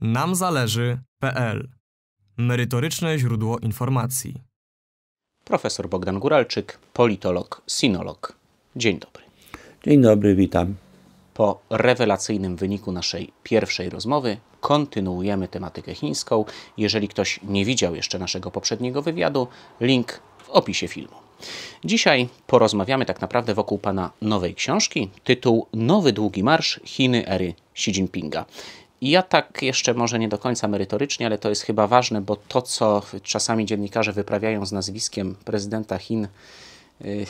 namzależy.pl Merytoryczne źródło informacji. Profesor Bogdan Guralczyk, politolog, sinolog. Dzień dobry. Dzień dobry, witam. Po rewelacyjnym wyniku naszej pierwszej rozmowy kontynuujemy tematykę chińską. Jeżeli ktoś nie widział jeszcze naszego poprzedniego wywiadu, link w opisie filmu. Dzisiaj porozmawiamy tak naprawdę wokół pana nowej książki, tytuł Nowy Długi Marsz Chiny ery Xi Jinpinga. I ja tak jeszcze może nie do końca merytorycznie, ale to jest chyba ważne, bo to, co czasami dziennikarze wyprawiają z nazwiskiem prezydenta Chin, y,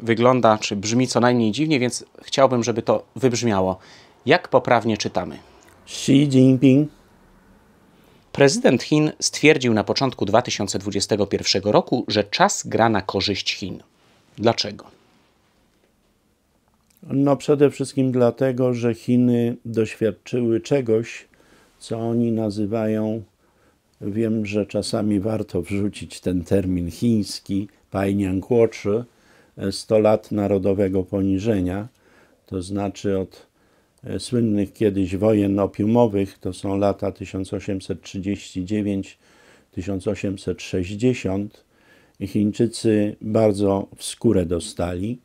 wygląda czy brzmi co najmniej dziwnie, więc chciałbym, żeby to wybrzmiało. Jak poprawnie czytamy? Xi Jinping. Prezydent Chin stwierdził na początku 2021 roku, że czas gra na korzyść Chin. Dlaczego? No przede wszystkim dlatego, że Chiny doświadczyły czegoś, co oni nazywają, wiem, że czasami warto wrzucić ten termin chiński, painiangkuoczy, 100 lat narodowego poniżenia, to znaczy od e, słynnych kiedyś wojen opiumowych, to są lata 1839 1860 Chińczycy bardzo w skórę dostali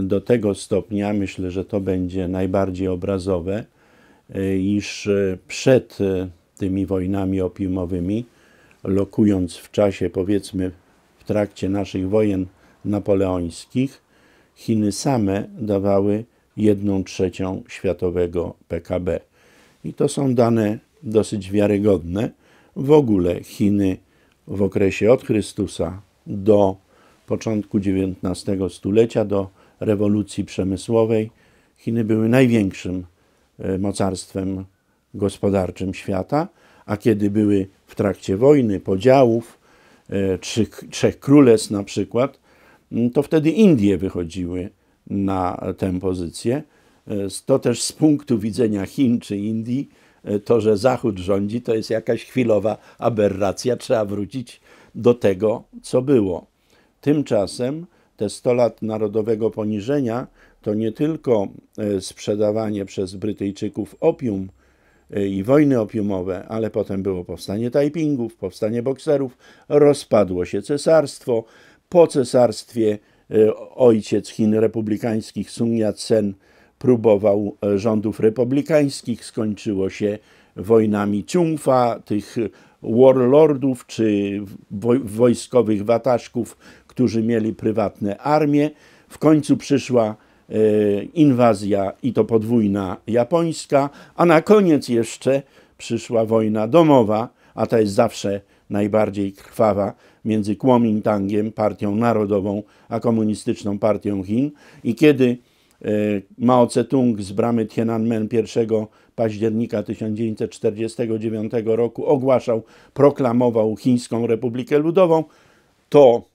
do tego stopnia, myślę, że to będzie najbardziej obrazowe, e, iż e, przed e, tymi wojnami opiumowymi, lokując w czasie, powiedzmy, w trakcie naszych wojen napoleońskich, Chiny same dawały 1 trzecią światowego PKB. I to są dane dosyć wiarygodne. W ogóle Chiny w okresie od Chrystusa do początku XIX stulecia, do rewolucji przemysłowej Chiny były największym e, mocarstwem gospodarczym świata, a kiedy były w trakcie wojny, podziałów, e, trzech, trzech królestw na przykład, mm, to wtedy Indie wychodziły na tę pozycję. E, to też z punktu widzenia Chin czy Indii, to, że Zachód rządzi, to jest jakaś chwilowa aberracja. Trzeba wrócić do tego, co było. Tymczasem te 100 lat narodowego poniżenia to nie tylko e, sprzedawanie przez Brytyjczyków opium e, i wojny opiumowe, ale potem było powstanie Tajpingów, powstanie bokserów, rozpadło się cesarstwo, po cesarstwie e, ojciec Chin republikańskich Sun Yat-sen próbował rządów republikańskich, skończyło się wojnami Ciungfa, tych warlordów czy wojskowych wataszków którzy mieli prywatne armie. W końcu przyszła e, inwazja i to podwójna japońska, a na koniec jeszcze przyszła wojna domowa, a ta jest zawsze najbardziej krwawa między Kuomintangiem, partią narodową, a komunistyczną partią Chin. I kiedy e, Mao Tse-tung z bramy Tiananmen 1 października 1949 roku ogłaszał, proklamował Chińską Republikę Ludową, to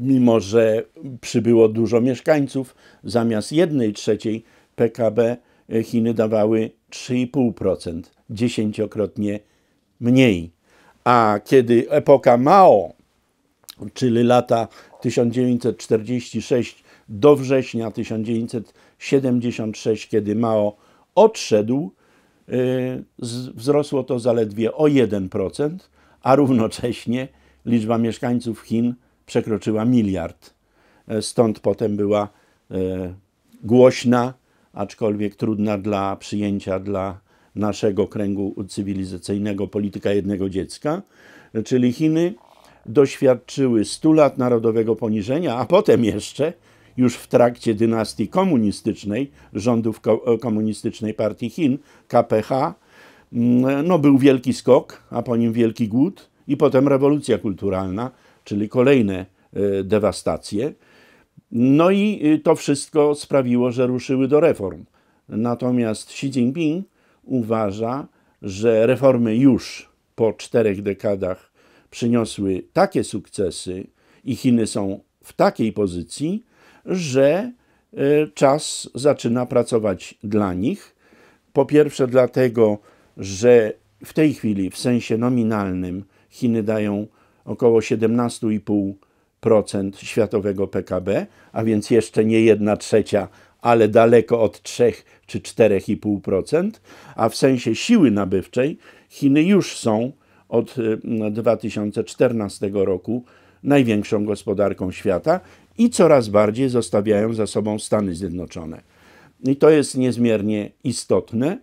mimo że przybyło dużo mieszkańców, zamiast 1 trzeciej PKB e, Chiny dawały 3,5%, dziesięciokrotnie mniej. A kiedy epoka Mao, czyli lata 1946 do września 1976, kiedy Mao odszedł, e, wzrosło to zaledwie o 1%, a równocześnie liczba mieszkańców Chin przekroczyła miliard. E, stąd potem była e, głośna, aczkolwiek trudna dla przyjęcia dla naszego kręgu cywilizacyjnego polityka jednego dziecka, e, czyli Chiny doświadczyły 100 lat narodowego poniżenia, a potem jeszcze, już w trakcie dynastii komunistycznej, rządów komunistycznej partii Chin, KPH, mm, no był wielki skok, a po nim wielki głód i potem rewolucja kulturalna, czyli kolejne e, dewastacje. No i e, to wszystko sprawiło, że ruszyły do reform. Natomiast Xi Jinping uważa, że reformy już po czterech dekadach przyniosły takie sukcesy i Chiny są w takiej pozycji, że e, czas zaczyna pracować dla nich. Po pierwsze, dlatego, że w tej chwili w sensie nominalnym Chiny dają około 17,5% światowego PKB, a więc jeszcze nie 1 trzecia, ale daleko od 3 czy 4,5%, a w sensie siły nabywczej Chiny już są od 2014 mm, roku największą gospodarką świata i coraz bardziej zostawiają za sobą Stany Zjednoczone. I to jest niezmiernie istotne,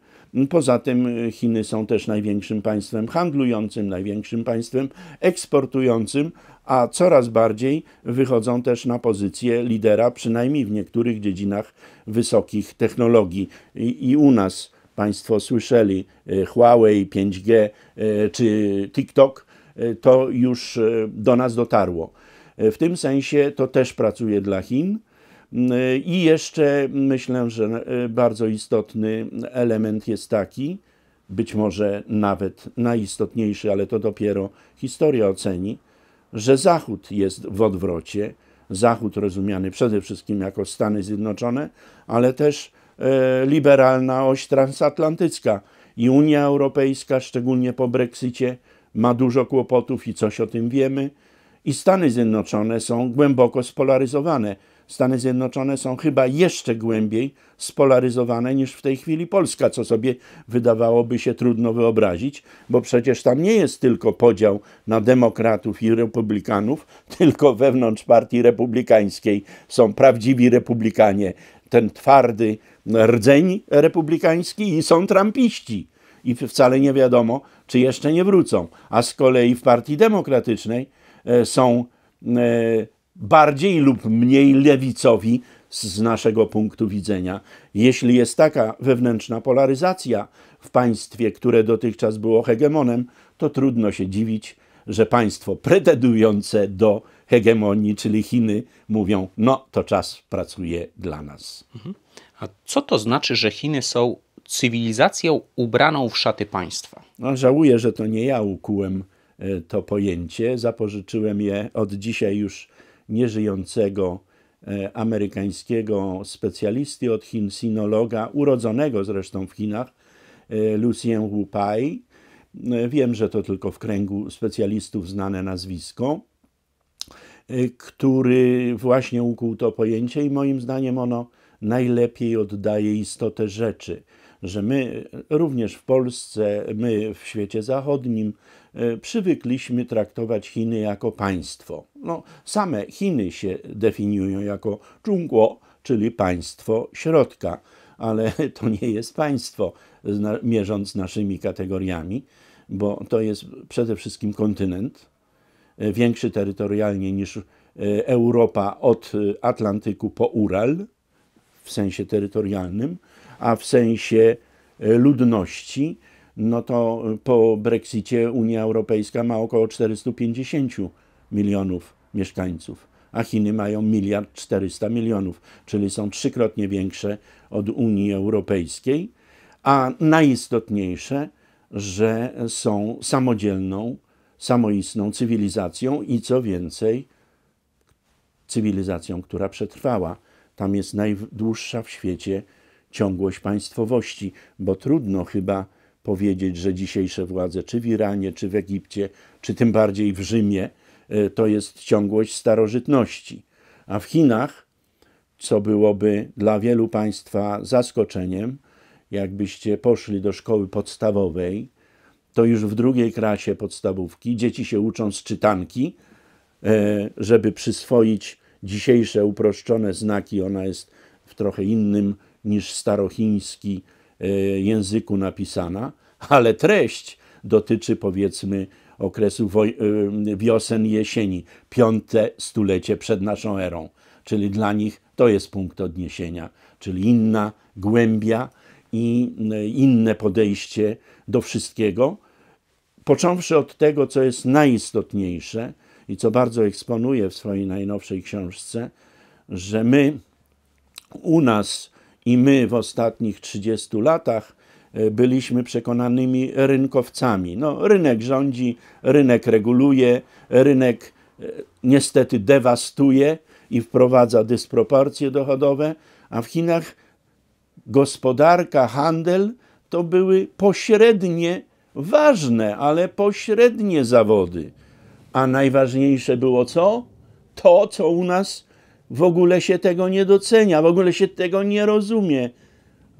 Poza tym y, Chiny są też największym państwem handlującym, największym państwem eksportującym, a coraz bardziej wychodzą też na pozycję lidera, przynajmniej w niektórych dziedzinach wysokich technologii. I, i u nas Państwo słyszeli y, Huawei, 5G y, czy TikTok, to już do nas dotarło. W tym sensie to też pracuje dla Chin. Mm, y, I jeszcze myślę, że y, bardzo istotny element jest taki, być może nawet najistotniejszy, ale to dopiero historia oceni, że Zachód jest w odwrocie. Zachód rozumiany przede wszystkim jako Stany Zjednoczone, ale też e, liberalna oś transatlantycka i Unia Europejska, szczególnie po Brexicie, ma dużo kłopotów i coś o tym wiemy. I Stany Zjednoczone są głęboko spolaryzowane Stany Zjednoczone są chyba jeszcze głębiej spolaryzowane niż w tej chwili Polska, co sobie wydawałoby się trudno wyobrazić, bo przecież tam nie jest tylko podział na demokratów i republikanów, tylko wewnątrz partii republikańskiej są prawdziwi republikanie, ten twardy rdzeń republikański i są trampiści. I wcale nie wiadomo, czy jeszcze nie wrócą. A z kolei w partii demokratycznej e, są e, bardziej lub mniej lewicowi z naszego punktu widzenia. Jeśli jest taka wewnętrzna polaryzacja w państwie, które dotychczas było hegemonem, to trudno się dziwić, że państwo pretendujące do hegemonii, czyli Chiny, mówią: No, to czas pracuje dla nas. Mhm. A co to znaczy, że Chiny są cywilizacją ubraną w szaty państwa? No, żałuję, że to nie ja ukułem e, to pojęcie. Zapożyczyłem je od dzisiaj już nieżyjącego e, amerykańskiego specjalisty od Chin, sinologa, urodzonego zresztą w Chinach, e, Lucien Wu Pai. E, wiem, że to tylko w kręgu specjalistów znane nazwisko, który właśnie ukuł to pojęcie i moim zdaniem ono najlepiej oddaje istotę rzeczy, że my również w Polsce, my w świecie zachodnim E, przywykliśmy traktować Chiny jako państwo. No, same Chiny się definiują jako Czungło, czyli państwo środka, ale to nie jest państwo, mierząc naszymi kategoriami, bo to jest przede wszystkim kontynent, e, większy terytorialnie niż e, Europa od Atlantyku po Ural w sensie terytorialnym, a w sensie ludności no to y, po Brexicie Unia Europejska ma około 450 milionów mieszkańców, a Chiny mają miliard 400 milionów, czyli są trzykrotnie większe od Unii Europejskiej, a najistotniejsze, że są samodzielną, samoistną cywilizacją i co więcej, cywilizacją, która przetrwała. Tam jest najdłuższa w świecie ciągłość państwowości, bo trudno chyba powiedzieć, że dzisiejsze władze, czy w Iranie, czy w Egipcie, czy tym bardziej w Rzymie, e, to jest ciągłość starożytności. A w Chinach, co byłoby dla wielu Państwa zaskoczeniem, jakbyście poszli do szkoły podstawowej, to już w drugiej klasie podstawówki dzieci się uczą z czytanki, e, żeby przyswoić dzisiejsze uproszczone znaki. Ona jest w trochę innym niż starochiński e, języku napisana ale treść dotyczy powiedzmy okresu y, wiosen jesieni, piąte stulecie przed naszą erą. Czyli dla nich to jest punkt odniesienia, czyli inna głębia i y, inne podejście do wszystkiego, począwszy od tego, co jest najistotniejsze i co bardzo eksponuje w swojej najnowszej książce, że my, u nas i my w ostatnich 30 latach E, byliśmy przekonanymi rynkowcami. No, rynek rządzi, rynek reguluje, rynek e, niestety dewastuje i wprowadza dysproporcje dochodowe, a w Chinach gospodarka, handel to były pośrednie, ważne, ale pośrednie zawody. A najważniejsze było co? To, co u nas w ogóle się tego nie docenia, w ogóle się tego nie rozumie,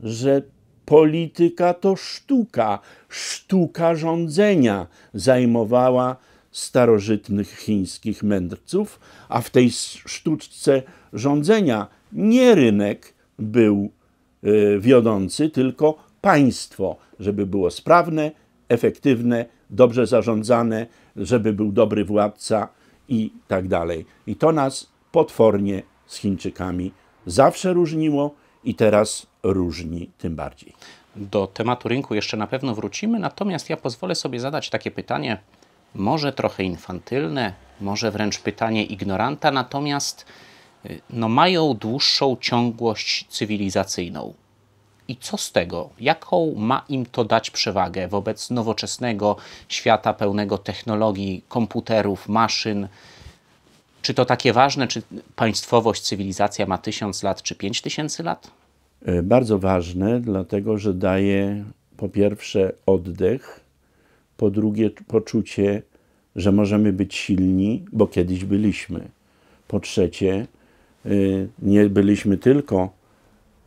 że Polityka to sztuka, sztuka rządzenia zajmowała starożytnych chińskich mędrców, a w tej sztuczce rządzenia nie rynek był e, wiodący, tylko państwo, żeby było sprawne, efektywne, dobrze zarządzane, żeby był dobry władca i tak dalej. I to nas potwornie z Chińczykami zawsze różniło i teraz różni tym bardziej. Do tematu rynku jeszcze na pewno wrócimy, natomiast ja pozwolę sobie zadać takie pytanie, może trochę infantylne, może wręcz pytanie ignoranta, natomiast y, no, mają dłuższą ciągłość cywilizacyjną. I co z tego? Jaką ma im to dać przewagę wobec nowoczesnego świata pełnego technologii, komputerów, maszyn? Czy to takie ważne, czy państwowość, cywilizacja ma tysiąc lat, czy pięć tysięcy lat? E, bardzo ważne, dlatego że daje po pierwsze oddech, po drugie poczucie, że możemy być silni, bo kiedyś byliśmy. Po trzecie, e, nie byliśmy tylko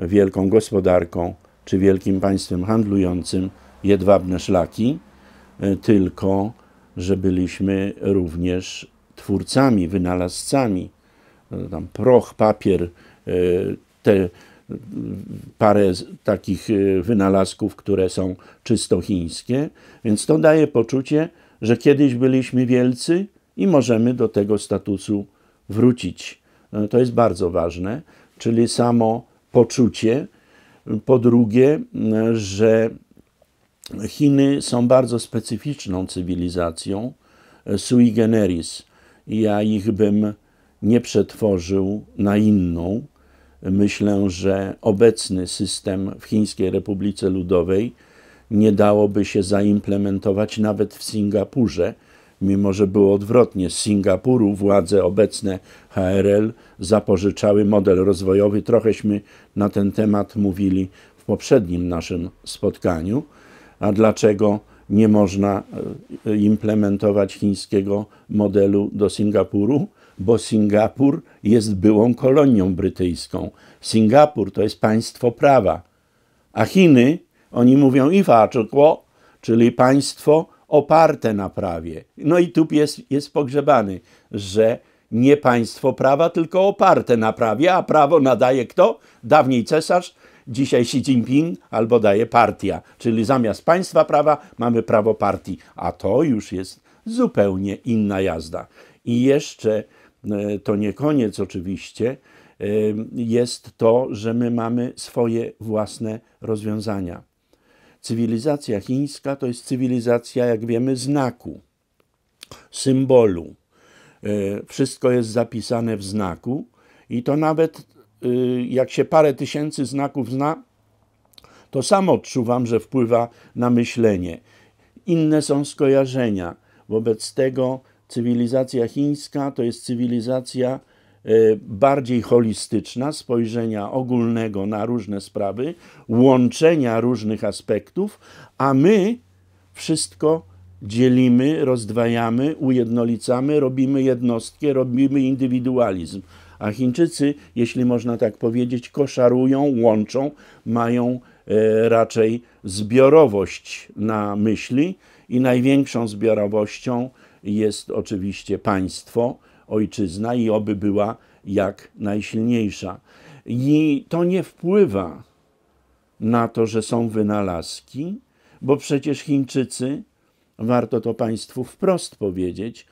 wielką gospodarką czy wielkim państwem handlującym jedwabne szlaki, e, tylko że byliśmy również twórcami, wynalazcami. Tam proch, papier, te parę takich y, wynalazków, które są czysto chińskie, więc to daje poczucie, że kiedyś byliśmy wielcy i możemy do tego statusu wrócić. E, to jest bardzo ważne, czyli samo poczucie. Po drugie, że Chiny są bardzo specyficzną cywilizacją, e, sui generis. Ja ich bym nie przetworzył na inną myślę, że obecny system w Chińskiej Republice Ludowej nie dałoby się zaimplementować nawet w Singapurze, mimo że było odwrotnie. Z Singapuru władze obecne HRL zapożyczały model rozwojowy. Trochęśmy na ten temat mówili w poprzednim naszym spotkaniu. A dlaczego nie można e, implementować chińskiego modelu do Singapuru? bo Singapur jest byłą kolonią brytyjską. Singapur to jest państwo prawa. A Chiny, oni mówią ifaczukło, czyli państwo oparte na prawie. No i tu jest jest pogrzebany, że nie państwo prawa, tylko oparte na prawie, a prawo nadaje kto? Dawniej cesarz, dzisiaj Xi Jinping albo daje partia. Czyli zamiast państwa prawa mamy prawo partii, a to już jest zupełnie inna jazda. I jeszcze E, to nie koniec oczywiście, e, jest to, że my mamy swoje własne rozwiązania. Cywilizacja chińska to jest cywilizacja, jak wiemy, znaku, symbolu. E, wszystko jest zapisane w znaku i to nawet jak się parę tysięcy znaków zna, to sam odczuwam, że wpływa na myślenie. Inne są skojarzenia. Wobec tego Cywilizacja chińska to jest cywilizacja e, bardziej holistyczna, spojrzenia ogólnego na różne sprawy, łączenia różnych aspektów, a my wszystko dzielimy, rozdwajamy, ujednolicamy, robimy jednostkę, robimy indywidualizm. A Chińczycy, jeśli można tak powiedzieć, koszarują, łączą, mają e, raczej zbiorowość na myśli i największą zbiorowością jest oczywiście państwo, ojczyzna i oby była jak najsilniejsza. I to nie wpływa na to, że są wynalazki, bo przecież Chińczycy, warto to Państwu wprost powiedzieć,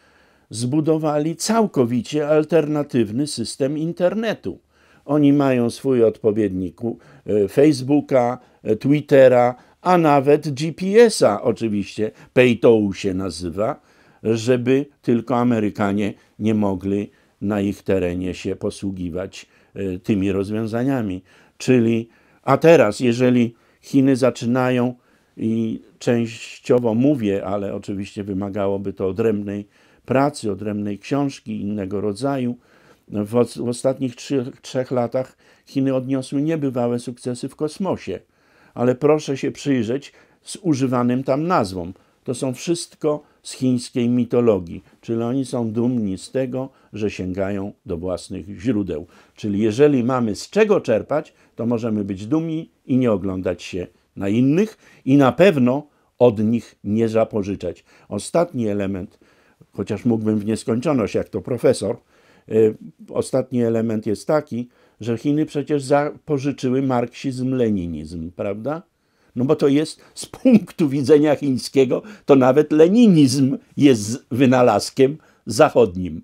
zbudowali całkowicie alternatywny system internetu. Oni mają swój odpowiednik e, Facebooka, e, Twittera, a nawet GPS-a oczywiście, Pay się nazywa, żeby tylko Amerykanie nie mogli na ich terenie się posługiwać e, tymi rozwiązaniami. Czyli, a teraz, jeżeli Chiny zaczynają i częściowo mówię, ale oczywiście wymagałoby to odrębnej pracy, odrębnej książki innego rodzaju. W, w ostatnich trzech, trzech latach Chiny odniosły niebywałe sukcesy w kosmosie, ale proszę się przyjrzeć z używanym tam nazwom. To są wszystko z chińskiej mitologii, czyli oni są dumni z tego, że sięgają do własnych źródeł. Czyli jeżeli mamy z czego czerpać, to możemy być dumni i nie oglądać się na innych i na pewno od nich nie zapożyczać. Ostatni element, chociaż mógłbym w nieskończoność, jak to profesor, y, ostatni element jest taki, że Chiny przecież zapożyczyły marksizm-leninizm, prawda? No bo to jest z punktu widzenia chińskiego, to nawet leninizm jest wynalazkiem zachodnim.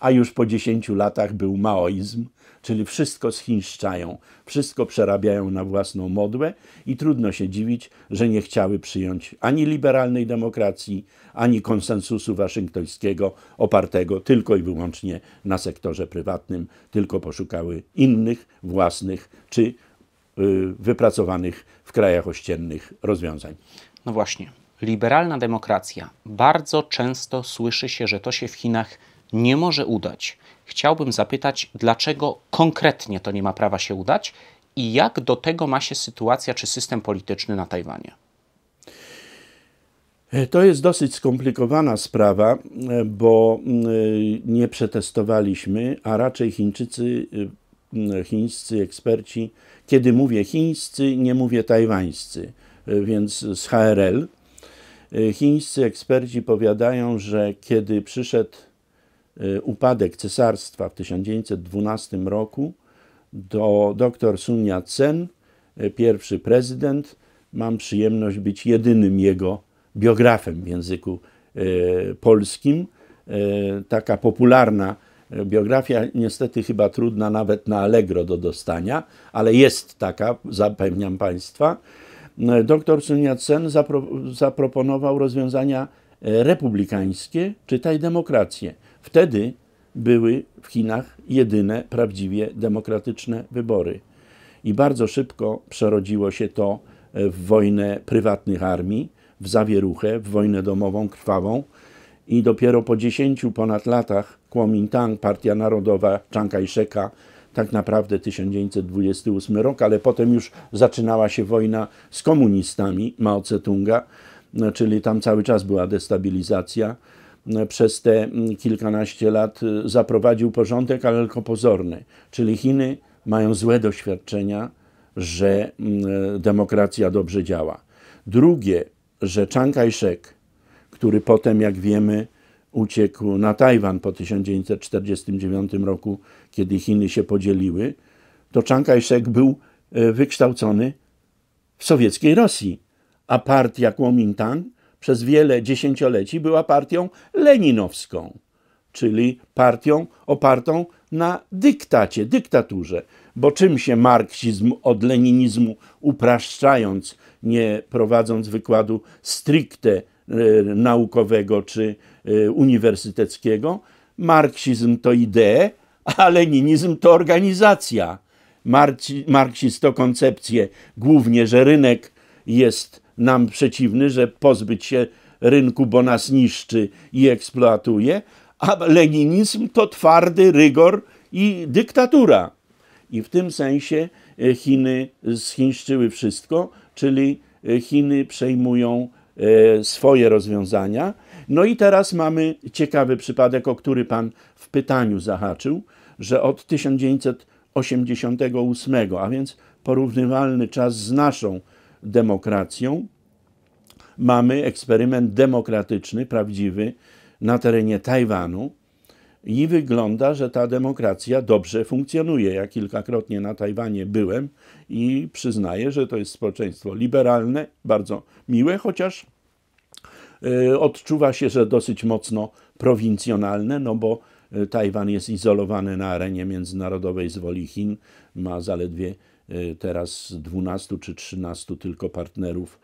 A już po 10 latach był maoizm, czyli wszystko zchińszczają, wszystko przerabiają na własną modłę i trudno się dziwić, że nie chciały przyjąć ani liberalnej demokracji, ani konsensusu waszyngtońskiego opartego tylko i wyłącznie na sektorze prywatnym, tylko poszukały innych, własnych czy Y, wypracowanych w krajach ościennych rozwiązań. No właśnie, liberalna demokracja. Bardzo często słyszy się, że to się w Chinach nie może udać. Chciałbym zapytać, dlaczego konkretnie to nie ma prawa się udać i jak do tego ma się sytuacja czy system polityczny na Tajwanie? E, to jest dosyć skomplikowana sprawa, e, bo e, nie przetestowaliśmy, a raczej Chińczycy, chińscy eksperci kiedy mówię chińscy, nie mówię tajwańscy, e, więc z HRL. E, chińscy eksperci powiadają, że kiedy przyszedł e, upadek cesarstwa w 1912 roku, do dr Sun Yat-sen, pierwszy prezydent, mam przyjemność być jedynym jego biografem w języku polskim. Taka popularna Biografia niestety chyba trudna nawet na Allegro do dostania, ale jest taka, zapewniam Państwa. Doktor Sun Yat-sen zapro zaproponował rozwiązania e, republikańskie, czytaj demokrację. Wtedy były w Chinach jedyne prawdziwie demokratyczne wybory. I bardzo szybko przerodziło się to e, w wojnę prywatnych armii, w zawieruchę, w wojnę domową krwawą, i dopiero po 10 ponad latach Kuomintang, Partia Narodowa Chiang Kai-sheka, tak naprawdę 1928 rok, ale potem już zaczynała się wojna z komunistami Mao Tse-tunga, no, czyli tam cały czas była destabilizacja. No, przez te mm, kilkanaście lat y, zaprowadził porządek, ale tylko pozorny. Czyli Chiny mają złe doświadczenia, że mm, demokracja dobrze działa. Drugie, że Chiang Kai-shek który potem, jak wiemy, uciekł na Tajwan po 1949 roku, kiedy Chiny się podzieliły, to Chiang Kai-shek był e, wykształcony w sowieckiej Rosji, a partia Kuomintang przez wiele dziesięcioleci była partią leninowską, czyli partią opartą na dyktacie, dyktaturze. Bo czym się marksizm od leninizmu upraszczając, nie prowadząc wykładu stricte E, naukowego czy e, uniwersyteckiego. Marksizm to idee, a leninizm to organizacja. Marci, marksizm to koncepcję głównie, że rynek jest nam przeciwny, że pozbyć się rynku, bo nas niszczy i eksploatuje, a leninizm to twardy rygor i dyktatura. I w tym sensie e, Chiny zchińszczyły wszystko, czyli Chiny przejmują E, swoje rozwiązania. No i teraz mamy ciekawy przypadek, o który Pan w pytaniu zahaczył, że od 1988, a więc porównywalny czas z naszą demokracją, mamy eksperyment demokratyczny, prawdziwy, na terenie Tajwanu i wygląda, że ta demokracja dobrze funkcjonuje. Ja kilkakrotnie na Tajwanie byłem i przyznaję, że to jest społeczeństwo liberalne, bardzo miłe, chociaż E, odczuwa się, że dosyć mocno prowincjonalne, no bo e, Tajwan jest izolowany na arenie międzynarodowej z woli Chin, ma zaledwie e, teraz 12 czy 13 tylko partnerów,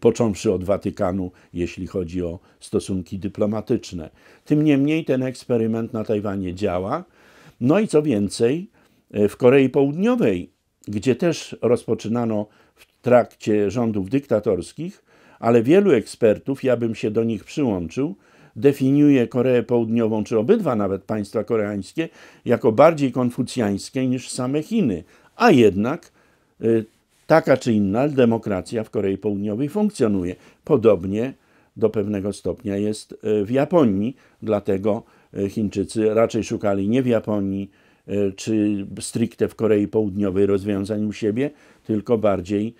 począwszy od Watykanu, jeśli chodzi o stosunki dyplomatyczne. Tym niemniej ten eksperyment na Tajwanie działa. No i co więcej, w Korei Południowej, gdzie też rozpoczynano w trakcie rządów dyktatorskich ale wielu ekspertów, ja bym się do nich przyłączył, definiuje Koreę Południową, czy obydwa nawet państwa koreańskie, jako bardziej konfucjańskie niż same Chiny. A jednak y, taka czy inna demokracja w Korei Południowej funkcjonuje. Podobnie do pewnego stopnia jest y, w Japonii, dlatego y, Chińczycy raczej szukali nie w Japonii y, czy stricte w Korei Południowej rozwiązań u siebie, tylko bardziej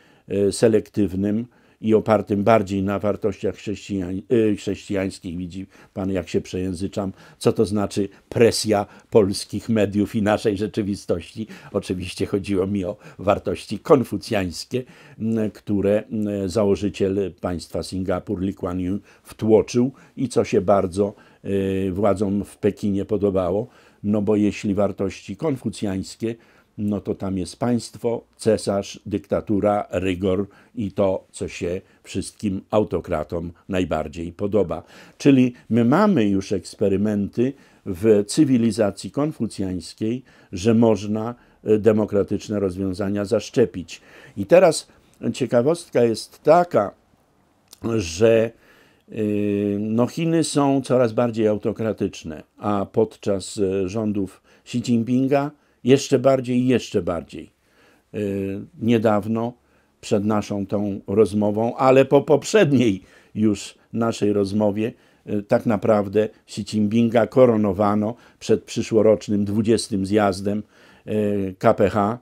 selektywnym i opartym bardziej na wartościach chrześcijań, y, chrześcijańskich. Widzi pan, jak się przejęzyczam, co to znaczy presja polskich mediów i naszej rzeczywistości. Oczywiście chodziło mi o wartości konfucjańskie, które założyciel państwa Singapur, Lee Kuan Yew, wtłoczył i co się bardzo y, władzom w Pekinie podobało, no bo jeśli wartości konfucjańskie no to tam jest państwo, cesarz, dyktatura, rygor i to, co się wszystkim autokratom najbardziej podoba. Czyli my mamy już eksperymenty w cywilizacji konfucjańskiej, że można e, demokratyczne rozwiązania zaszczepić. I teraz ciekawostka jest taka, że e, no Chiny są coraz bardziej autokratyczne, a podczas e, rządów Xi Jinpinga jeszcze bardziej i jeszcze bardziej. Y, niedawno, przed naszą tą rozmową, ale po poprzedniej już naszej rozmowie, y, tak naprawdę Xi Jinpinga koronowano przed przyszłorocznym 20 zjazdem y, KPH,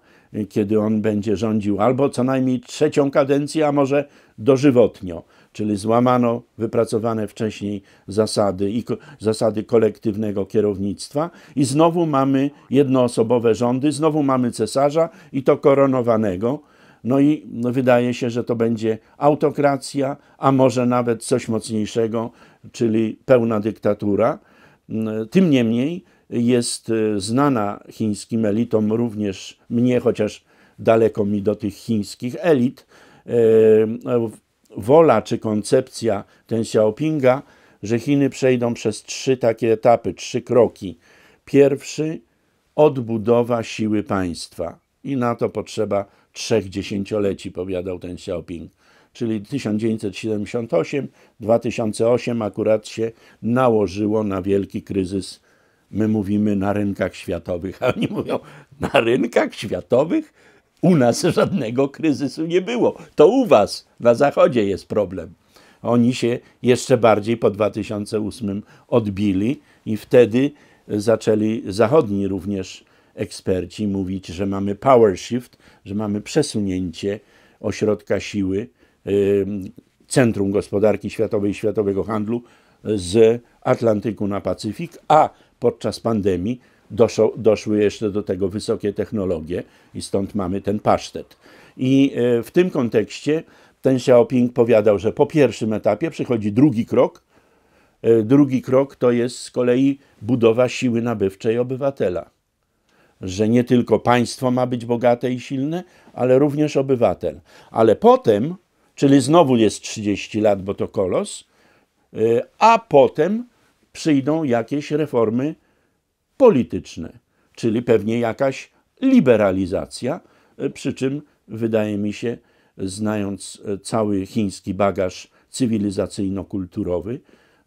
kiedy on będzie rządził albo co najmniej trzecią kadencję, a może dożywotnio czyli złamano wypracowane wcześniej zasady i zasady kolektywnego kierownictwa i znowu mamy jednoosobowe rządy, znowu mamy cesarza i to koronowanego. No i wydaje się, że to będzie autokracja, a może nawet coś mocniejszego, czyli pełna dyktatura. Mm, tym niemniej jest e, znana chińskim elitom, również mnie, chociaż daleko mi do tych chińskich elit, e, e, wola czy koncepcja ten Xiaopinga, że Chiny przejdą przez trzy takie etapy, trzy kroki. Pierwszy odbudowa siły państwa i na to potrzeba trzech dziesięcioleci, powiadał ten Xiaoping. Czyli 1978-2008 akurat się nałożyło na wielki kryzys my mówimy na rynkach światowych, a oni mówią na rynkach światowych? U nas żadnego kryzysu nie było. To u was na Zachodzie jest problem. Oni się jeszcze bardziej po 2008 odbili i wtedy zaczęli zachodni również eksperci mówić, że mamy power shift, że mamy przesunięcie ośrodka siły Centrum Gospodarki Światowej i Światowego Handlu z Atlantyku na Pacyfik, a podczas pandemii doszło, doszły jeszcze do tego wysokie technologie i stąd mamy ten pasztet. I e, w tym kontekście ten Xiaoping powiadał, że po pierwszym etapie przychodzi drugi krok. E, drugi krok to jest z kolei budowa siły nabywczej obywatela. Że nie tylko państwo ma być bogate i silne, ale również obywatel. Ale potem, czyli znowu jest 30 lat, bo to kolos, e, a potem przyjdą jakieś reformy polityczne, czyli pewnie jakaś liberalizacja, e, przy czym wydaje mi się, znając e, cały chiński bagaż cywilizacyjno-kulturowy,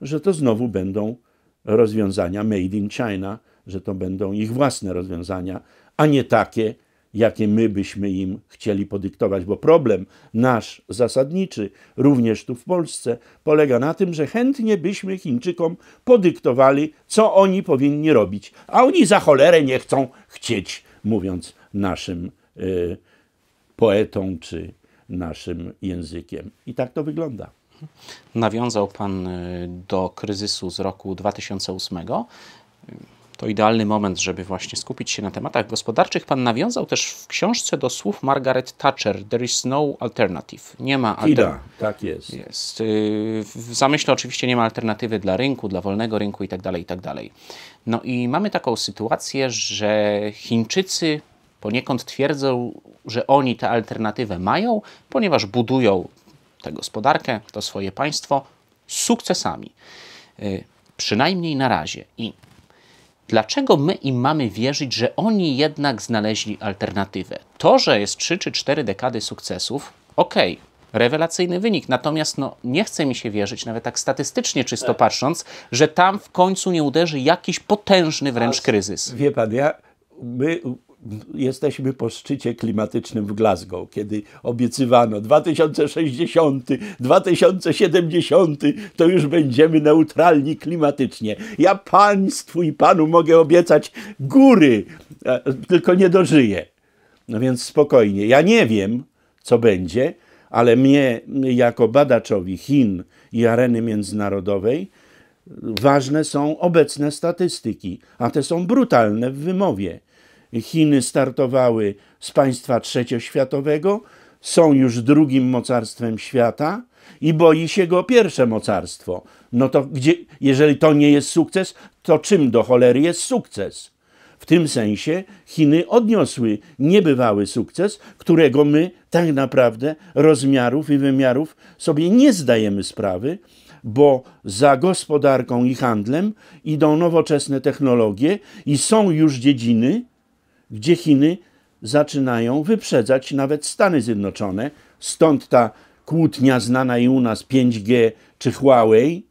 że to znowu będą rozwiązania made in China, że to będą ich własne rozwiązania, a nie takie, jakie my byśmy im chcieli podyktować, bo problem nasz zasadniczy, również tu w Polsce, polega na tym, że chętnie byśmy Chińczykom podyktowali, co oni powinni robić, a oni za cholerę nie chcą chcieć, mówiąc naszym y, poetą czy naszym językiem. I tak to wygląda. Nawiązał Pan y, do kryzysu z roku 2008 to idealny moment, żeby właśnie skupić się na tematach gospodarczych. Pan nawiązał też w książce do słów Margaret Thatcher: There is no alternative. Nie ma alternatywy. Tak jest. jest. Y, w zamyśle oczywiście nie ma alternatywy dla rynku, dla wolnego rynku itd. Tak itd. Tak no i mamy taką sytuację, że Chińczycy poniekąd twierdzą, że oni tę alternatywę mają, ponieważ budują tę gospodarkę, to swoje państwo sukcesami. Y, przynajmniej na razie. I Dlaczego my im mamy wierzyć, że oni jednak znaleźli alternatywę? To, że jest 3 czy 4 dekady sukcesów, okej, okay rewelacyjny wynik. Natomiast no, nie chce mi się wierzyć, nawet tak statystycznie czysto patrząc, że tam w końcu nie uderzy jakiś potężny wręcz kryzys. Wie pan, ja my jesteśmy po szczycie klimatycznym w Glasgow, kiedy obiecywano 2060, 2070 to już będziemy neutralni klimatycznie. Ja państwu i panu mogę obiecać góry, e, tylko nie dożyję. No więc spokojnie. Ja nie wiem, co będzie, ale mnie jako badaczowi Chin i areny międzynarodowej ważne są obecne statystyki, a te są brutalne w wymowie. Chiny startowały z państwa trzecioświatowego, są już drugim mocarstwem świata i boi się go pierwsze mocarstwo. No to gdzie, jeżeli to nie jest sukces, to czym do cholery jest sukces? W tym sensie Chiny odniosły niebywały sukces, którego my tak naprawdę rozmiarów i wymiarów sobie nie zdajemy sprawy, bo za gospodarką i handlem idą nowoczesne technologie i są już dziedziny, gdzie Chiny zaczynają wyprzedzać nawet Stany Zjednoczone. Stąd ta kłótnia znana i u nas 5G czy Huawei,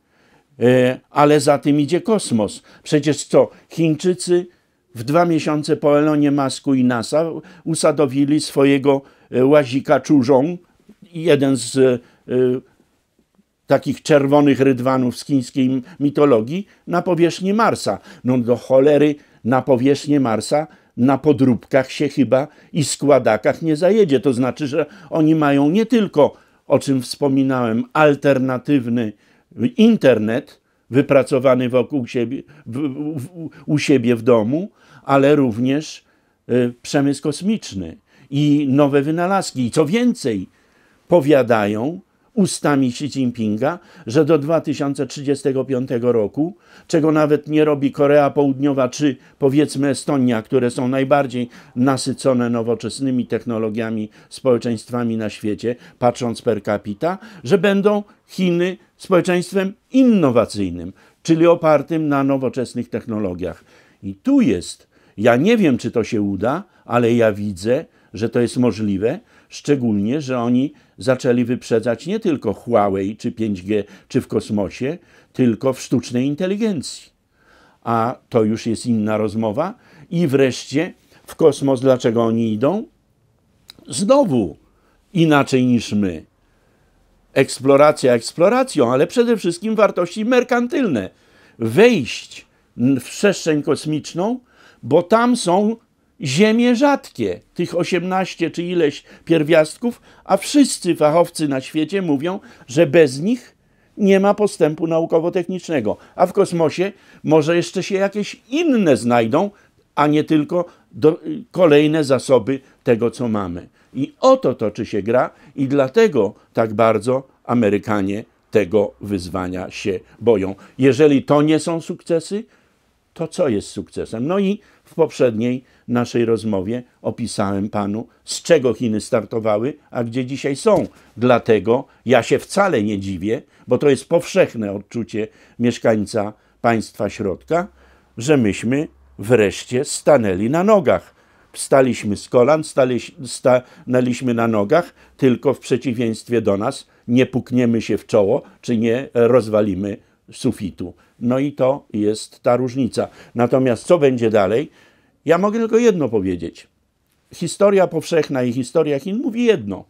e, ale za tym idzie kosmos. Przecież co, Chińczycy w dwa miesiące po Elonie Masku i NASA usadowili swojego e, łazika czużą, jeden z e, takich czerwonych rydwanów z chińskiej mitologii, na powierzchni Marsa. No do cholery na powierzchnię Marsa na podróbkach się chyba i składakach nie zajedzie. To znaczy, że oni mają nie tylko, o czym wspominałem, alternatywny internet wypracowany wokół siebie, w, w, u siebie w domu, ale również y, przemysł kosmiczny i nowe wynalazki. I co więcej, powiadają, ustami Xi Jinpinga, że do 2035 roku, czego nawet nie robi Korea Południowa czy powiedzmy Estonia, które są najbardziej nasycone nowoczesnymi technologiami społeczeństwami na świecie, patrząc per capita, że będą Chiny społeczeństwem innowacyjnym, czyli opartym na nowoczesnych technologiach. I tu jest, ja nie wiem czy to się uda, ale ja widzę, że to jest możliwe, szczególnie, że oni zaczęli wyprzedzać nie tylko Huawei czy 5G czy w kosmosie, tylko w sztucznej inteligencji. A to już jest inna rozmowa. I wreszcie w kosmos dlaczego oni idą? Znowu inaczej niż my. Eksploracja eksploracją, ale przede wszystkim wartości merkantylne. Wejść w przestrzeń kosmiczną, bo tam są ziemie rzadkie, tych 18 czy ileś pierwiastków, a wszyscy fachowcy na świecie mówią, że bez nich nie ma postępu naukowo-technicznego. A w kosmosie może jeszcze się jakieś inne znajdą, a nie tylko do, kolejne zasoby tego, co mamy. I o to toczy się gra, i dlatego tak bardzo Amerykanie tego wyzwania się boją. Jeżeli to nie są sukcesy, to co jest sukcesem? No i w poprzedniej naszej rozmowie opisałem panu, z czego Chiny startowały, a gdzie dzisiaj są. Dlatego ja się wcale nie dziwię, bo to jest powszechne odczucie mieszkańca państwa środka, że myśmy wreszcie stanęli na nogach. Staliśmy z kolan, stali, stanęliśmy na nogach, tylko w przeciwieństwie do nas nie pukniemy się w czoło, czy nie rozwalimy sufitu. No i to jest ta różnica. Natomiast co będzie dalej? Ja mogę tylko jedno powiedzieć. Historia powszechna i historia Chin mówi jedno.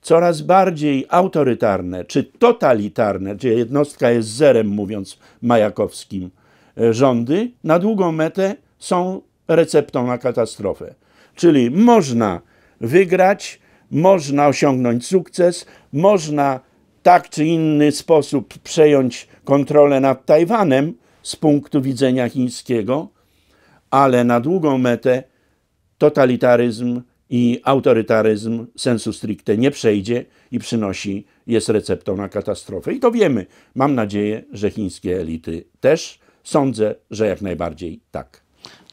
Coraz bardziej autorytarne czy totalitarne, gdzie jednostka jest zerem, mówiąc majakowskim, e, rządy na długą metę są receptą na katastrofę. Czyli można wygrać, można osiągnąć sukces, można tak czy inny sposób przejąć kontrolę nad Tajwanem z punktu widzenia chińskiego, ale na długą metę totalitaryzm i autorytaryzm sensu stricte nie przejdzie i przynosi, jest receptą na katastrofę. I to wiemy. Mam nadzieję, że chińskie elity też. Sądzę, że jak najbardziej tak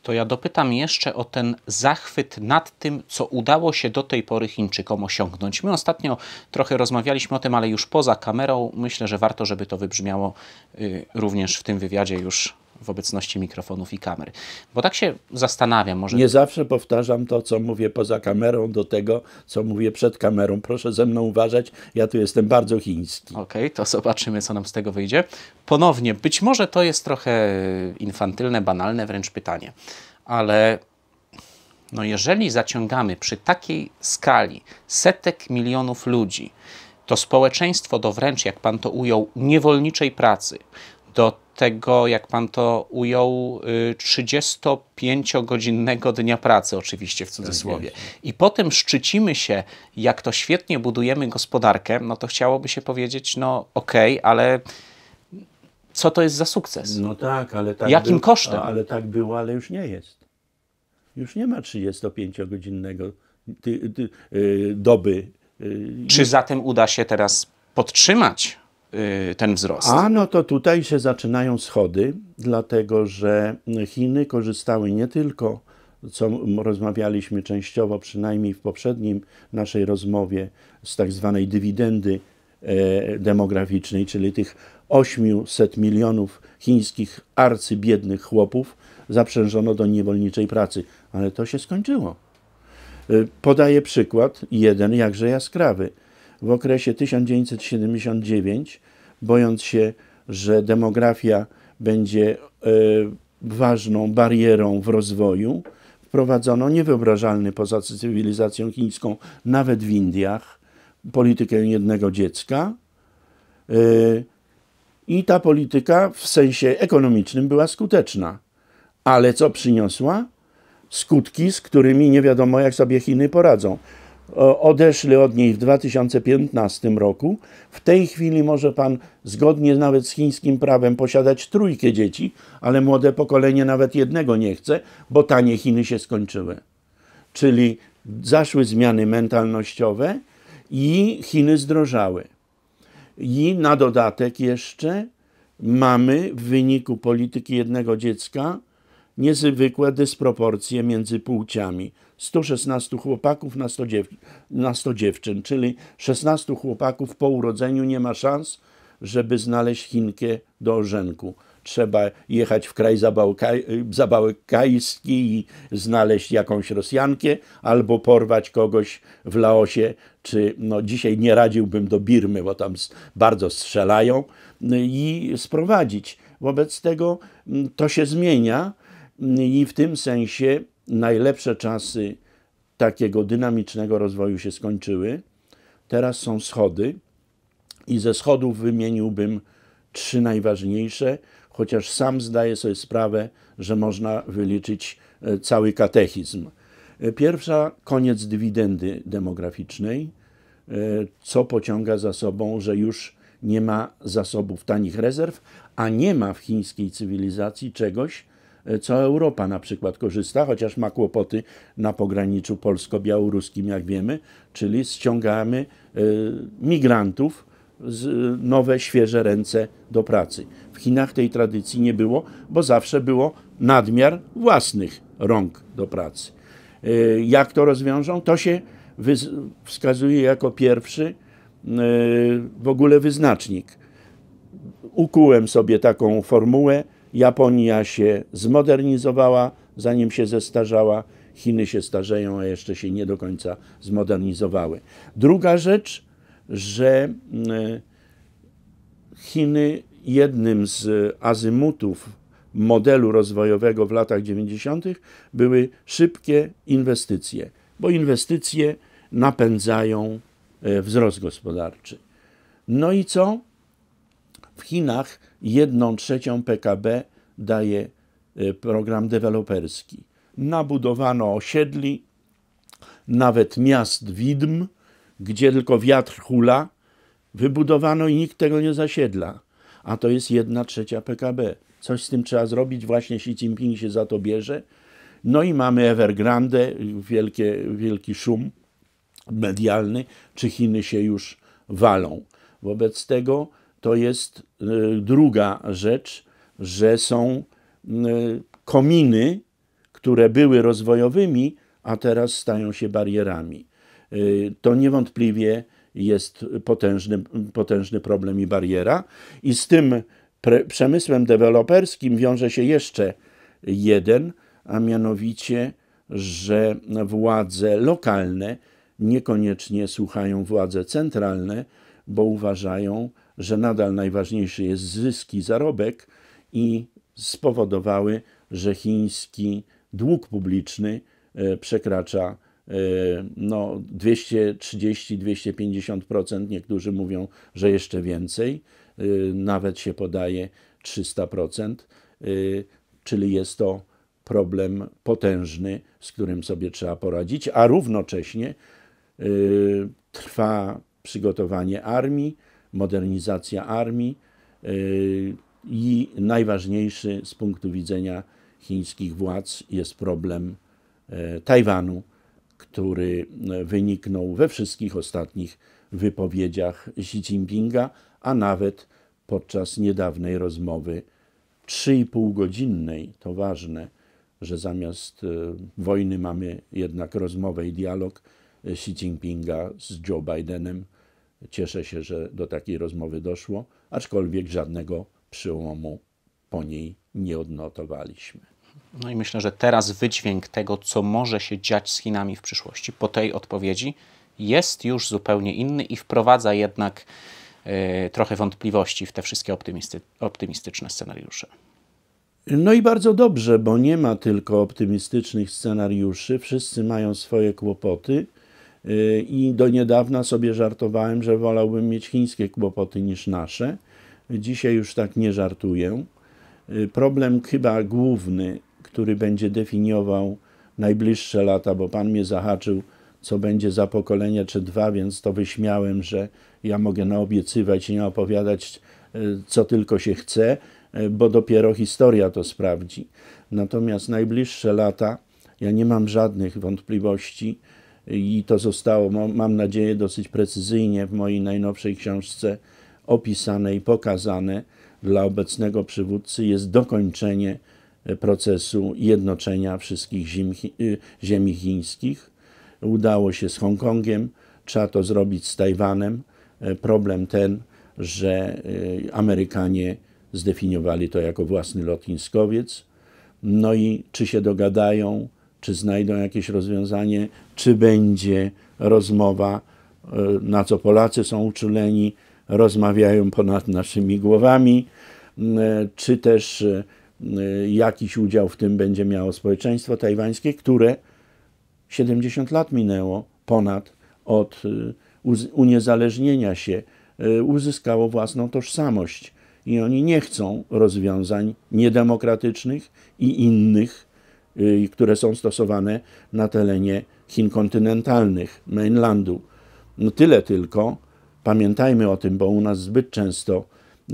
to ja dopytam jeszcze o ten zachwyt nad tym, co udało się do tej pory Chińczykom osiągnąć. My ostatnio trochę rozmawialiśmy o tym, ale już poza kamerą. Myślę, że warto, żeby to wybrzmiało y, również w tym wywiadzie już w obecności mikrofonów i kamer. Bo tak się zastanawiam, może... Nie zawsze powtarzam to, co mówię poza kamerą, do tego, co mówię przed kamerą. Proszę ze mną uważać, ja tu jestem bardzo chiński. Okej, okay, to zobaczymy, co nam z tego wyjdzie. Ponownie, być może to jest trochę infantylne, banalne wręcz pytanie, ale no jeżeli zaciągamy przy takiej skali setek milionów ludzi, to społeczeństwo do wręcz, jak pan to ujął, niewolniczej pracy, do tego, jak pan to ujął, 35-godzinnego y, dnia pracy, oczywiście w cudzysłowie. Tak I potem szczycimy się, jak to świetnie budujemy gospodarkę, no to chciałoby się powiedzieć, no okej, okay, ale co to jest za sukces? No tak, ale tak. Jakim był, kosztem? Ale tak było, ale już nie jest. Już nie ma 35-godzinnego y, doby. Y, Czy zatem uda się teraz podtrzymać Y, ten wzrost. A no to tutaj się zaczynają schody, dlatego że Chiny korzystały nie tylko, co rozmawialiśmy częściowo, przynajmniej w poprzednim naszej rozmowie, z tak zwanej dywidendy e, demograficznej, czyli tych 800 milionów chińskich arcybiednych chłopów zaprzężono do niewolniczej pracy. Ale to się skończyło. Y, podaję przykład, jeden jakże jaskrawy w okresie 1979, bojąc się, że demografia będzie e, ważną barierą w rozwoju, wprowadzono niewyobrażalny poza cywilizacją chińską, nawet w Indiach, politykę jednego dziecka. E, I ta polityka w sensie ekonomicznym była skuteczna. Ale co przyniosła? Skutki, z którymi nie wiadomo, jak sobie Chiny poradzą odeszli od niej w 2015 roku. W tej chwili może pan zgodnie nawet z chińskim prawem posiadać trójkę dzieci, ale młode pokolenie nawet jednego nie chce, bo tanie Chiny się skończyły. Czyli zaszły zmiany mentalnościowe i Chiny zdrożały. I na dodatek jeszcze mamy w wyniku polityki jednego dziecka niezwykłe dysproporcje między płciami. 116 chłopaków na 100, dziew na 100 dziewczyn, czyli 16 chłopaków po urodzeniu nie ma szans, żeby znaleźć Chinkę do orzenku. Trzeba jechać w kraj zabałkajski i znaleźć jakąś Rosjankę, albo porwać kogoś w Laosie, czy no, dzisiaj nie radziłbym do Birmy, bo tam bardzo strzelają, no, i sprowadzić. Wobec tego mm, to się zmienia mm, i w tym sensie najlepsze czasy takiego dynamicznego rozwoju się skończyły. Teraz są schody i ze schodów wymieniłbym trzy najważniejsze, chociaż sam zdaję sobie sprawę, że można wyliczyć e, cały katechizm. E, pierwsza, koniec dywidendy demograficznej, e, co pociąga za sobą, że już nie ma zasobów tanich rezerw, a nie ma w chińskiej cywilizacji czegoś, E, co Europa na przykład korzysta, chociaż ma kłopoty na pograniczu polsko-białoruskim, jak wiemy, czyli ściągamy e, migrantów e, nowe, świeże ręce do pracy. W Chinach tej tradycji nie było, bo zawsze było nadmiar własnych rąk do pracy. Jak to rozwiążą? To się wskazuje jako pierwszy w ogóle wyznacznik. Ukułem sobie taką formułę Japonia się zmodernizowała, zanim się zestarzała, Chiny się starzeją, a jeszcze się nie do końca zmodernizowały. Druga rzecz, że e, Chiny jednym z azymutów modelu rozwojowego w latach 90. były szybkie inwestycje, bo inwestycje napędzają e, wzrost gospodarczy. No i co? W Chinach jedną trzecią PKB daje y, program deweloperski. Nabudowano osiedli, nawet miast widm, gdzie tylko wiatr hula, wybudowano i nikt tego nie zasiedla. A to jest jedna trzecia PKB. Coś z tym trzeba zrobić, właśnie Xi Jinping się za to bierze. No i mamy Evergrande, wielkie, wielki szum medialny, czy Chiny się już walą. Wobec tego to jest y, druga rzecz, że są y, kominy, które były rozwojowymi, a teraz stają się barierami. Y, to niewątpliwie jest potężny, potężny problem i bariera. I z tym przemysłem deweloperskim wiąże się jeszcze jeden, a mianowicie, że władze lokalne niekoniecznie słuchają władze centralne, bo uważają, że nadal najważniejszy jest zysk i zarobek i spowodowały, że chiński dług publiczny e, przekracza e, no, 230-250%, niektórzy mówią, że jeszcze więcej, e, nawet się podaje 300%, czyli jest to problem potężny, z którym sobie trzeba poradzić, a równocześnie trwa przygotowanie armii, modernizacja armii y, i najważniejszy z punktu widzenia chińskich władz jest problem e, Tajwanu, który e, wyniknął we wszystkich ostatnich wypowiedziach Xi Jinpinga, a nawet podczas niedawnej rozmowy 3,5 godzinnej, to ważne, że zamiast e, wojny mamy jednak rozmowę i dialog Xi Jinpinga z Joe Bidenem Cieszę się, że do takiej rozmowy doszło, aczkolwiek żadnego przełomu po niej nie odnotowaliśmy. No i myślę, że teraz wydźwięk tego, co może się dziać z Chinami w przyszłości, po tej odpowiedzi, jest już zupełnie inny i wprowadza jednak y, trochę wątpliwości w te wszystkie optymisty, optymistyczne scenariusze. No i bardzo dobrze, bo nie ma tylko optymistycznych scenariuszy, wszyscy mają swoje kłopoty. I do niedawna sobie żartowałem, że wolałbym mieć chińskie kłopoty niż nasze. Dzisiaj już tak nie żartuję. Problem chyba główny, który będzie definiował najbliższe lata, bo pan mnie zahaczył, co będzie za pokolenie czy dwa, więc to wyśmiałem, że ja mogę naobiecywać i nie opowiadać, e, co tylko się chce, e, bo dopiero historia to sprawdzi. Natomiast najbliższe lata, ja nie mam żadnych wątpliwości, i to zostało, mam nadzieję, dosyć precyzyjnie w mojej najnowszej książce opisane i pokazane dla obecnego przywódcy, jest dokończenie e, procesu jednoczenia wszystkich ziem, e, ziemi chińskich. Udało się z Hongkongiem, trzeba to zrobić z Tajwanem. E, problem ten, że Amerykanie zdefiniowali to jako własny lotniskowiec. No i czy się dogadają, czy znajdą jakieś rozwiązanie, czy będzie rozmowa, e, na co Polacy są uczuleni, rozmawiają ponad naszymi głowami, e, czy też e, jakiś udział w tym będzie miało społeczeństwo tajwańskie, które 70 lat minęło ponad od uniezależnienia się, uzyskało własną tożsamość i oni nie chcą rozwiązań niedemokratycznych i innych Y, które są stosowane na terenie Chin kontynentalnych, mainlandu. No tyle tylko, pamiętajmy o tym, bo u nas zbyt często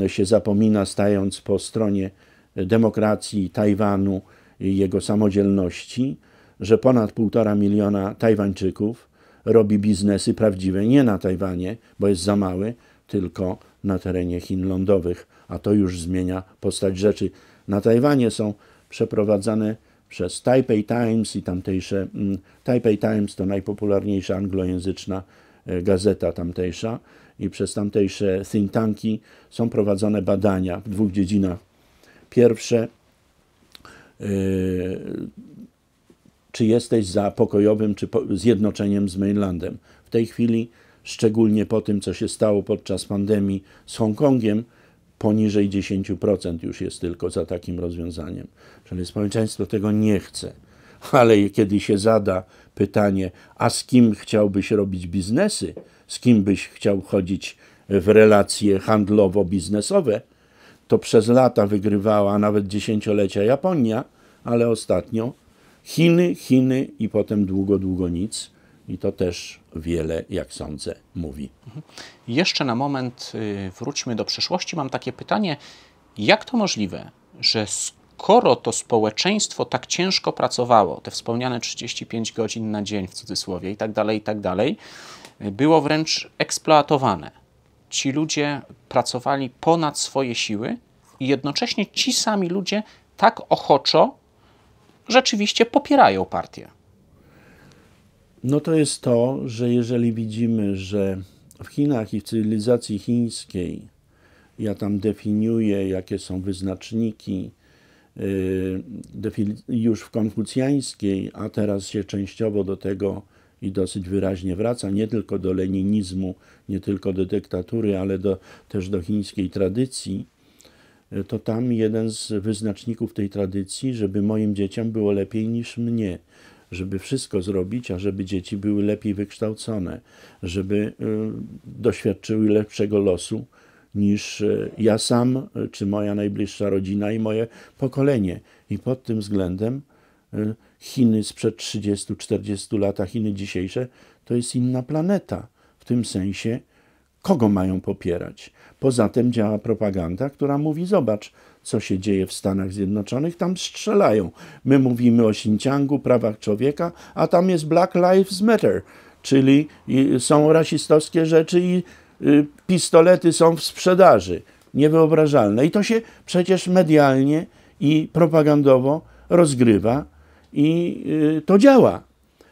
y, się zapomina, stając po stronie y, demokracji Tajwanu i jego samodzielności, że ponad półtora miliona Tajwańczyków robi biznesy prawdziwe nie na Tajwanie, bo jest za mały, tylko na terenie Chin lądowych, a to już zmienia postać rzeczy. Na Tajwanie są przeprowadzane przez Taipei Times i tamtejsze. Mm, Taipei Times to najpopularniejsza anglojęzyczna e, gazeta tamtejsza i przez tamtejsze think tanki są prowadzone badania w dwóch dziedzinach. Pierwsze, e, czy jesteś za pokojowym czy zjednoczeniem z mainlandem. W tej chwili, szczególnie po tym, co się stało podczas pandemii z Hongkongiem, poniżej 10% już jest tylko za takim rozwiązaniem. Czyli społeczeństwo tego nie chce. Ale kiedy się zada pytanie, a z kim chciałbyś robić biznesy, z kim byś chciał chodzić w relacje handlowo-biznesowe, to przez lata wygrywała a nawet dziesięciolecia Japonia, ale ostatnio Chiny, Chiny i potem długo, długo nic. I to też wiele, jak sądzę, mówi. Mhm. Jeszcze na moment y, wróćmy do przeszłości. Mam takie pytanie: jak to możliwe, że skoro to społeczeństwo tak ciężko pracowało, te wspomniane 35 godzin na dzień w cudzysłowie i tak dalej, i tak dalej, było wręcz eksploatowane. Ci ludzie pracowali ponad swoje siły i jednocześnie ci sami ludzie tak ochoczo rzeczywiście popierają partię no to jest to, że jeżeli widzimy, że w Chinach i w cywilizacji chińskiej, ja tam definiuję, jakie są wyznaczniki, y, już w konfucjańskiej, a teraz się częściowo do tego i dosyć wyraźnie wraca, nie tylko do leninizmu, nie tylko do dyktatury, ale do, też do chińskiej tradycji, y, to tam jeden z wyznaczników tej tradycji, żeby moim dzieciom było lepiej niż mnie żeby wszystko zrobić, żeby dzieci były lepiej wykształcone, żeby y, doświadczyły lepszego losu niż y, ja sam, czy moja najbliższa rodzina i moje pokolenie. I pod tym względem y, Chiny sprzed 30-40 lat, a Chiny dzisiejsze, to jest inna planeta. W tym sensie, kogo mają popierać? Poza tym działa propaganda, która mówi: Zobacz, co się dzieje w Stanach Zjednoczonych, tam strzelają. My mówimy o Xinjiangu, prawach człowieka, a tam jest Black Lives Matter, czyli są rasistowskie rzeczy i y, pistolety są w sprzedaży. Niewyobrażalne. I to się przecież medialnie i propagandowo rozgrywa i y, to działa.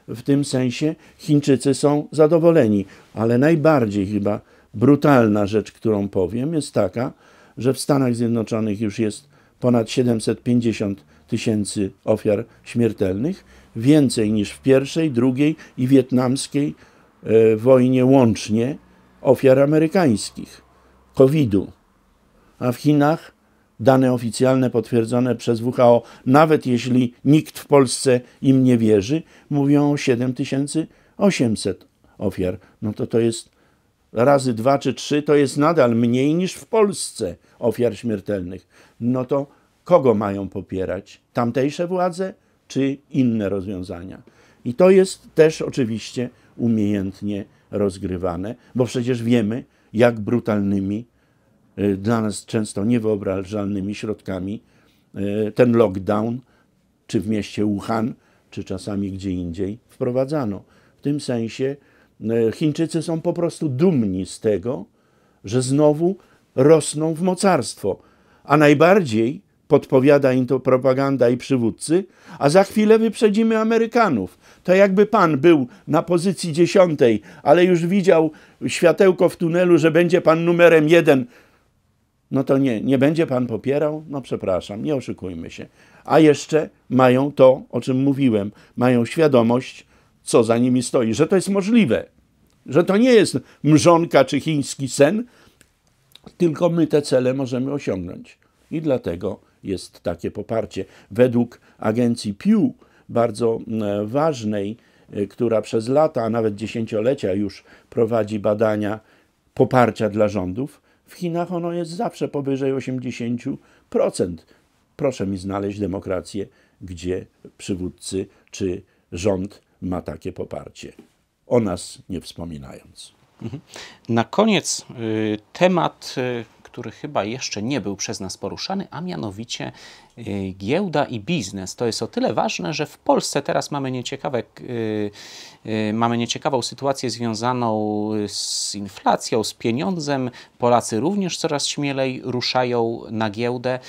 W tym sensie Chińczycy są zadowoleni, ale najbardziej chyba brutalna rzecz, którą powiem, jest taka, że w Stanach Zjednoczonych już jest ponad 750 tysięcy ofiar śmiertelnych, więcej niż w pierwszej, drugiej i wietnamskiej e, wojnie łącznie ofiar amerykańskich COVID-u. A w Chinach dane oficjalne potwierdzone przez WHO, nawet jeśli nikt w Polsce im nie wierzy, mówią o 7800 ofiar. No to to jest razy dwa czy trzy to jest nadal mniej niż w Polsce ofiar śmiertelnych. No to kogo mają popierać? Tamtejsze władze czy inne rozwiązania? I to jest też oczywiście umiejętnie rozgrywane, bo przecież wiemy, jak brutalnymi, y, dla nas często niewyobrażalnymi środkami y, ten lockdown, czy w mieście Wuhan, czy czasami gdzie indziej, wprowadzano. W tym sensie E, Chińczycy są po prostu dumni z tego, że znowu rosną w mocarstwo. A najbardziej podpowiada im to propaganda i przywódcy, a za chwilę wyprzedzimy Amerykanów. To jakby pan był na pozycji dziesiątej, ale już widział światełko w tunelu, że będzie pan numerem jeden. No to nie, nie będzie pan popierał? No przepraszam, nie oszukujmy się. A jeszcze mają to, o czym mówiłem, mają świadomość, co za nimi stoi, że to jest możliwe, że to nie jest mrzonka czy chiński sen, tylko my te cele możemy osiągnąć. I dlatego jest takie poparcie. Według agencji Pew, bardzo mm, e, ważnej, e, która przez lata, a nawet dziesięciolecia już prowadzi badania poparcia dla rządów, w Chinach ono jest zawsze powyżej 80%. Proszę mi znaleźć demokrację, gdzie przywódcy czy rząd ma takie poparcie, o nas nie wspominając. Mhm. Na koniec y, temat, y, który chyba jeszcze nie był przez nas poruszany, a mianowicie Yy, giełda i biznes to jest o tyle ważne, że w Polsce teraz mamy, nieciekawe, yy, yy, mamy nieciekawą sytuację związaną z inflacją, z pieniądzem. Polacy również coraz śmielej ruszają na giełdę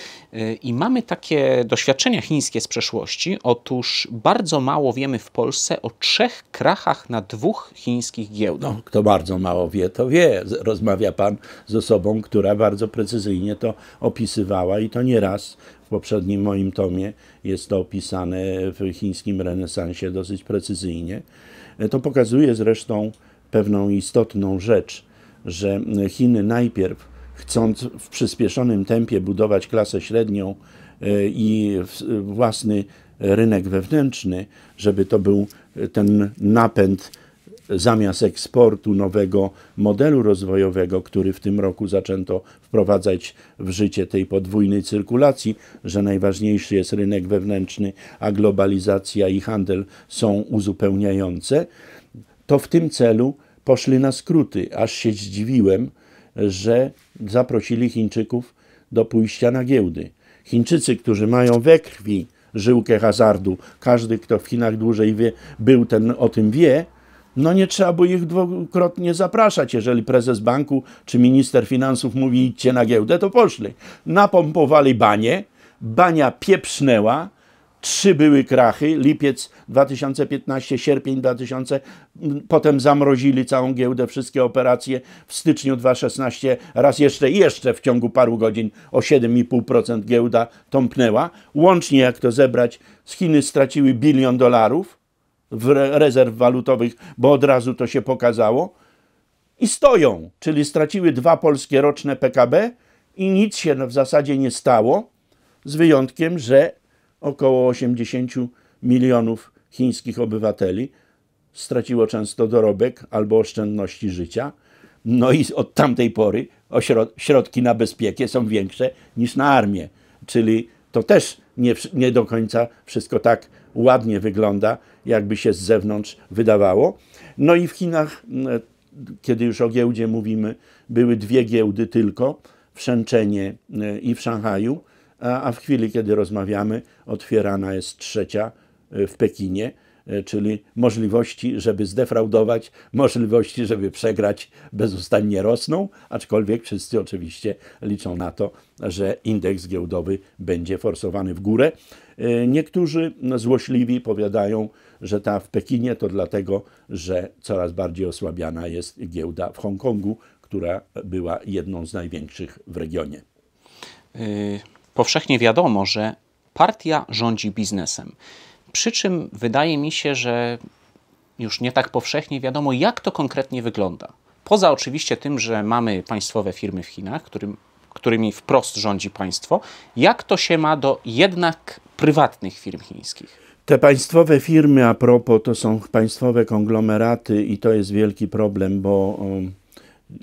i mamy takie doświadczenia chińskie z przeszłości. Otóż bardzo mało wiemy w Polsce o trzech krachach na dwóch chińskich giełdach. No, kto bardzo mało wie, to wie. Rozmawia pan z osobą, która bardzo precyzyjnie to opisywała i to nieraz w poprzednim moim tomie jest to opisane w chińskim renesansie dosyć precyzyjnie. To pokazuje zresztą pewną istotną rzecz, że Chiny najpierw chcąc w przyspieszonym tempie budować klasę średnią e, i własny rynek wewnętrzny, żeby to był ten napęd zamiast eksportu nowego modelu rozwojowego, który w tym roku zaczęto wprowadzać w życie tej podwójnej cyrkulacji, że najważniejszy jest rynek wewnętrzny, a globalizacja i handel są uzupełniające, to w tym celu poszli na skróty, aż się zdziwiłem, że zaprosili Chińczyków do pójścia na giełdy. Chińczycy, którzy mają we krwi żyłkę hazardu, każdy, kto w Chinach dłużej wie, był, ten o tym wie, no nie trzeba by ich dwukrotnie zapraszać. Jeżeli prezes banku czy minister finansów mówi idźcie na giełdę, to poszli. Napompowali banie, bania pieprznęła, trzy były krachy, lipiec 2015, sierpień 2000, potem zamrozili całą giełdę, wszystkie operacje w styczniu 2016, raz jeszcze i jeszcze w ciągu paru godzin o 7,5% giełda tąpnęła. Łącznie jak to zebrać, z Chiny straciły bilion dolarów, rezerw walutowych, bo od razu to się pokazało, i stoją, czyli straciły dwa polskie roczne PKB i nic się w zasadzie nie stało, z wyjątkiem, że około 80 milionów chińskich obywateli straciło często dorobek albo oszczędności życia. No i od tamtej pory środki na bezpiekę są większe niż na armię. Czyli to też nie, nie do końca wszystko tak ładnie wygląda, jakby się z zewnątrz wydawało. No i w Chinach, kiedy już o giełdzie mówimy, były dwie giełdy tylko, w Shenzhenie e, i w Szanghaju, a w chwili, kiedy rozmawiamy, otwierana jest trzecia e, w Pekinie. E, czyli możliwości, żeby zdefraudować, możliwości, żeby przegrać bezustannie rosną, aczkolwiek wszyscy oczywiście liczą na to, że indeks giełdowy będzie forsowany w górę. E, niektórzy złośliwi powiadają, że ta w Pekinie to dlatego, że coraz bardziej osłabiana jest giełda w Hongkongu, która była jedną z największych w regionie. E, powszechnie wiadomo, że partia rządzi biznesem. Przy czym wydaje mi się, że już nie tak powszechnie wiadomo, jak to konkretnie wygląda. Poza oczywiście tym, że mamy państwowe firmy w Chinach, którym, którymi wprost rządzi państwo, jak to się ma do jednak prywatnych firm chińskich? Te państwowe firmy, a propos, to są państwowe konglomeraty i to jest wielki problem, bo um,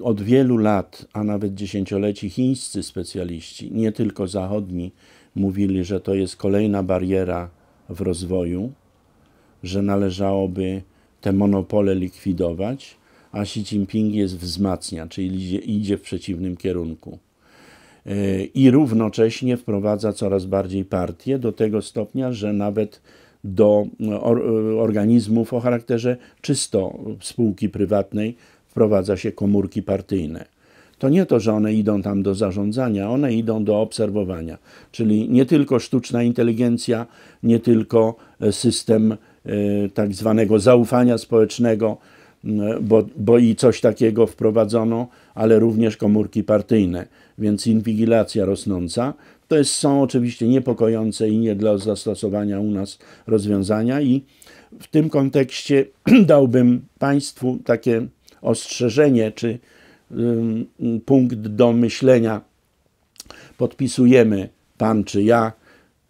od wielu lat, a nawet dziesięcioleci, chińscy specjaliści, nie tylko zachodni, mówili, że to jest kolejna bariera w rozwoju, że należałoby te monopole likwidować, a Xi Jinping je wzmacnia, czyli idzie, w przeciwnym kierunku. E, I równocześnie wprowadza coraz bardziej partie do tego stopnia, że nawet do e, e, organizmów o charakterze czysto spółki prywatnej wprowadza się komórki partyjne to nie to, że one idą tam do zarządzania, one idą do obserwowania. Czyli nie tylko sztuczna inteligencja, nie tylko e, system e, tak zwanego zaufania społecznego, bo, bo i coś takiego wprowadzono, ale również komórki partyjne, więc inwigilacja rosnąca. To jest, są oczywiście niepokojące i nie dla zastosowania u nas rozwiązania i w tym kontekście dałbym Państwu takie ostrzeżenie, czy punkt do myślenia. Podpisujemy, pan czy ja,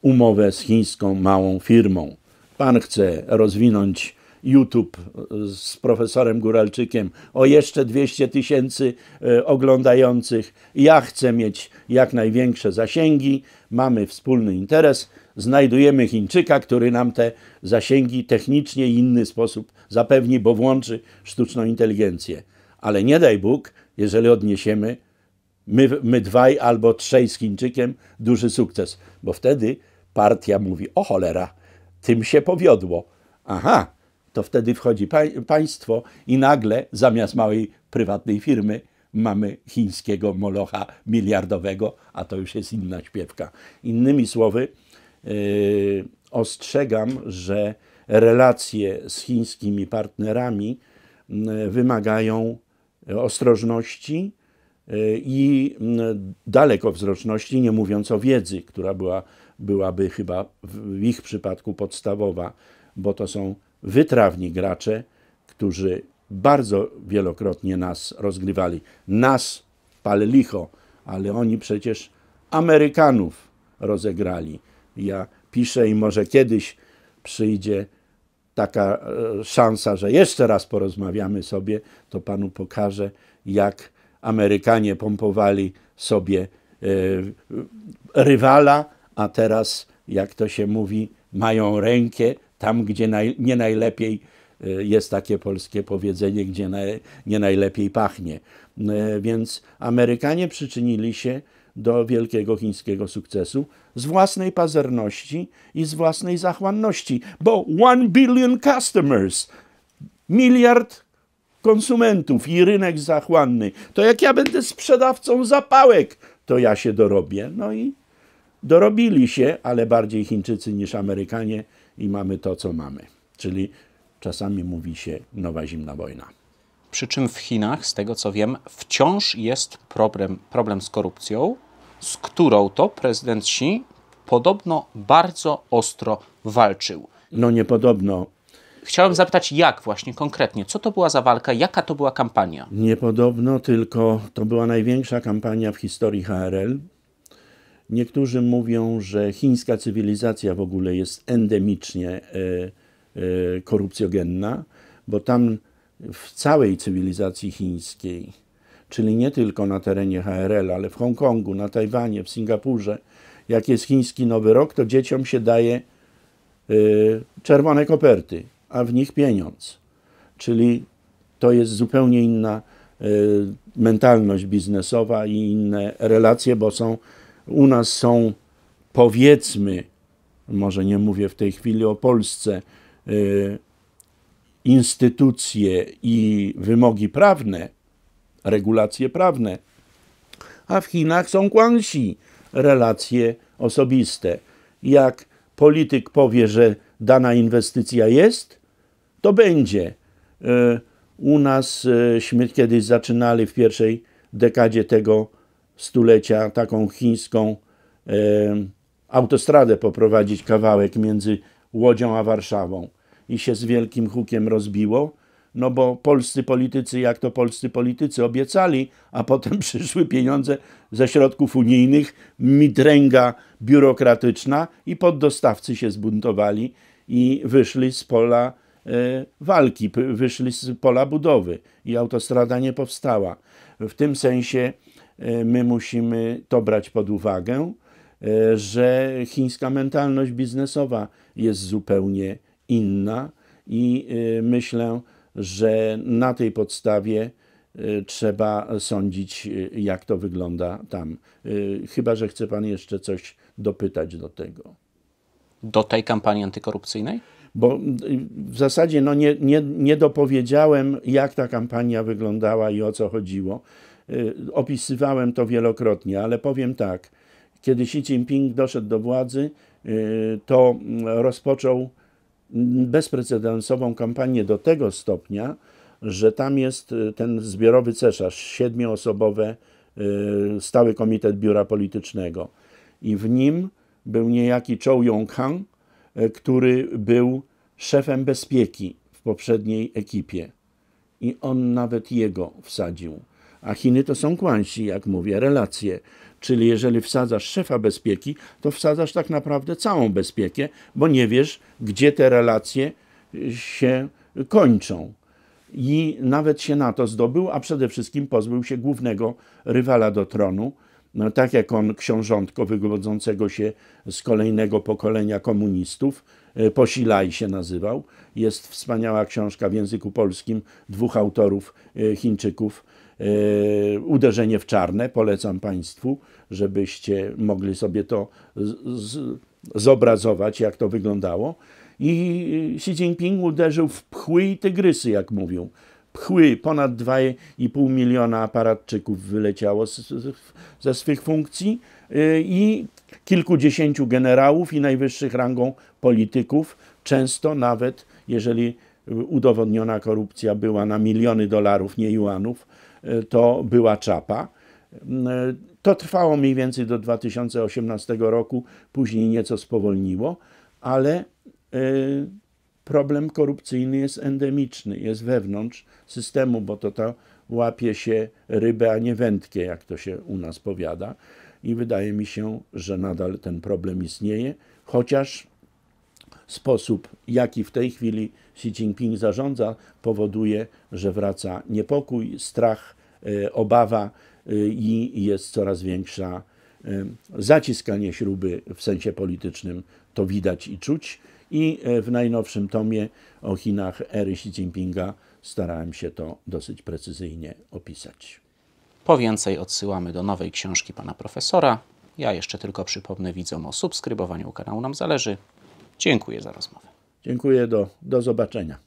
umowę z chińską małą firmą. Pan chce rozwinąć YouTube y, z profesorem Guralczykiem o jeszcze 200 tysięcy y, oglądających. Ja chcę mieć jak największe zasięgi, mamy wspólny interes. Znajdujemy Chińczyka, który nam te zasięgi technicznie i inny sposób zapewni, bo włączy sztuczną inteligencję. Ale nie daj Bóg, jeżeli odniesiemy my, my dwaj albo trzej z Chińczykiem, duży sukces. Bo wtedy partia mówi, o cholera, tym się powiodło. Aha, to wtedy wchodzi pa państwo i nagle zamiast małej prywatnej firmy mamy chińskiego molocha miliardowego, a to już jest inna śpiewka. Innymi słowy, yy, ostrzegam, że relacje z chińskimi partnerami yy, wymagają ostrożności y, i mm, dalekowzroczności, nie mówiąc o wiedzy, która była, byłaby chyba w ich przypadku podstawowa, bo to są wytrawni gracze, którzy bardzo wielokrotnie nas rozgrywali. Nas pal licho, ale oni przecież Amerykanów rozegrali. Ja piszę i może kiedyś przyjdzie taka e, szansa, że jeszcze raz porozmawiamy sobie, to panu pokażę, jak Amerykanie pompowali sobie e, rywala, a teraz, jak to się mówi, mają rękę tam, gdzie naj, nie najlepiej e, jest takie polskie powiedzenie, gdzie nie najlepiej pachnie. Więc Amerykanie przyczynili się do wielkiego chińskiego sukcesu z własnej pazerności i z własnej zachłanności, bo one billion customers, miliard konsumentów i rynek zachłanny, to jak ja będę sprzedawcą zapałek, to ja się dorobię. No i dorobili się, ale bardziej Chińczycy niż Amerykanie i mamy to, co mamy. Czyli czasami mówi się nowa zimna wojna. Przy czym w Chinach, z tego co wiem, wciąż jest problem, problem z korupcją, z którą to prezydent Xi podobno bardzo ostro walczył. No niepodobno. Chciałem zapytać, jak właśnie konkretnie? Co to była za walka? Jaka to była kampania? Niepodobno, tylko to była największa kampania w historii HRL. Niektórzy mówią, że chińska cywilizacja w ogóle jest endemicznie e, e, korupcjogenna, bo tam w całej cywilizacji chińskiej czyli nie tylko na terenie HRL, ale w Hongkongu, na Tajwanie, w Singapurze, jak jest chiński nowy rok, to dzieciom się daje y, czerwone koperty, a w nich pieniądz. Czyli to jest zupełnie inna y, mentalność biznesowa i inne relacje, bo są u nas są powiedzmy, może nie mówię w tej chwili o Polsce, y, instytucje i wymogi prawne, regulacje prawne. A w Chinach są guangxi, relacje osobiste. Jak polityk powie, że dana inwestycja jest, to będzie. E, u nasśmy e, kiedyś zaczynali w pierwszej dekadzie tego stulecia taką chińską e, autostradę poprowadzić kawałek między Łodzią a Warszawą i się z wielkim hukiem rozbiło no bo polscy politycy, jak to polscy politycy obiecali, a potem przyszły pieniądze ze środków unijnych, mitręga biurokratyczna i poddostawcy się zbuntowali i wyszli z pola e, walki, wyszli z pola budowy i autostrada nie powstała. W tym sensie e, my musimy to brać pod uwagę, e, że chińska mentalność biznesowa jest zupełnie inna i myślę, że na tej podstawie y, trzeba sądzić, y, jak to wygląda tam. Y, chyba, że chce Pan jeszcze coś dopytać do tego. Do tej kampanii antykorupcyjnej? Bo w zasadzie no, nie, nie, nie dopowiedziałem, jak ta kampania wyglądała i o co chodziło. Opisywałem to wielokrotnie, ale powiem tak. Kiedy Xi Jinping doszedł do władzy, to mm, rozpoczął bezprecedensową kampanię do tego stopnia, że tam jest y, ten zbiorowy cesarz, siedmioosobowy stały komitet biura politycznego i w nim był niejaki Chou Yong-han, y, który był szefem bezpieki w poprzedniej ekipie i on nawet jego wsadził. A Chiny to są kłansi, jak mówię, relacje. Czyli jeżeli wsadzasz szefa bezpieki, to wsadzasz tak naprawdę całą bezpiekę, bo nie wiesz, gdzie te relacje y, się kończą. I nawet się na to zdobył, a przede wszystkim pozbył się głównego rywala do tronu, no, tak jak on książątko wywodzącego się z kolejnego pokolenia komunistów, y, Posilaj się nazywał. Jest wspaniała książka w języku polskim dwóch autorów y, Chińczyków, E, uderzenie w czarne, polecam Państwu, żebyście mogli sobie to zobrazować, jak to wyglądało. I Xi Jinping uderzył w pchły i tygrysy, jak mówił. Pchły, ponad 2,5 miliona aparatczyków wyleciało z, z, ze swych funkcji e, i kilkudziesięciu generałów i najwyższych rangą polityków, często nawet jeżeli udowodniona korupcja była na miliony dolarów, nie juanów, E, to była czapa. Mm, e, to trwało mniej więcej do 2018 roku, później nieco spowolniło, ale e, problem korupcyjny jest endemiczny, jest wewnątrz systemu, bo to, ta łapie się rybę, a nie wędkę, jak to się u nas powiada. I wydaje mi się, że nadal ten problem istnieje, chociaż sposób, jaki w tej chwili Xi Jinping zarządza, powoduje, że wraca niepokój, strach, Y, obawa y, i jest coraz większa y, zaciskanie śruby w sensie politycznym. To widać i czuć. I w najnowszym tomie o Chinach ery Xi Jinpinga starałem się to dosyć precyzyjnie opisać. Po więcej odsyłamy do nowej książki pana profesora. Ja jeszcze tylko przypomnę widzom o subskrybowaniu kanału Nam Zależy. Dziękuję za rozmowę. Dziękuję, do, do zobaczenia.